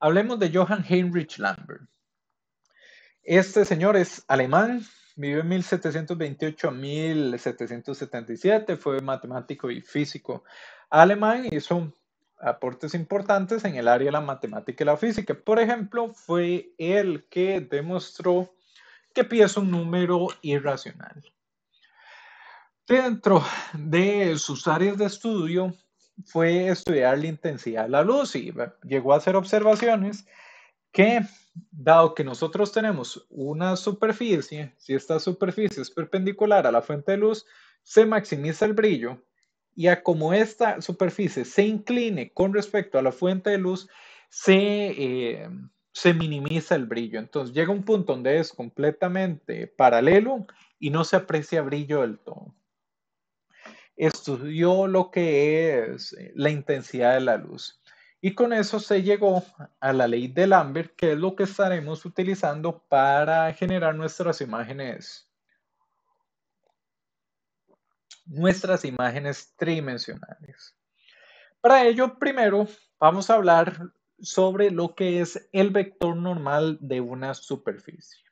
Hablemos de Johann Heinrich Lambert. Este señor es alemán, vivió en 1728 a 1777, fue matemático y físico alemán, hizo aportes importantes en el área de la matemática y la física. Por ejemplo, fue el que demostró que pi es un número irracional. Dentro de sus áreas de estudio fue estudiar la intensidad de la luz y llegó a hacer observaciones que, dado que nosotros tenemos una superficie, si esta superficie es perpendicular a la fuente de luz, se maximiza el brillo y a como esta superficie se incline con respecto a la fuente de luz, se, eh, minimiza el brillo. Entonces llega un punto donde es completamente paralelo y no se aprecia brillo del estudió lo que es eh, la intensidad de la luz. Y con eso se llegó a la ley de Lambert, que es lo que estaremos utilizando para generar nuestras imágenes. Nuestras imágenes tridimensionales. Para ello, primero vamos a hablar sobre lo que es el vector normal de una superficie.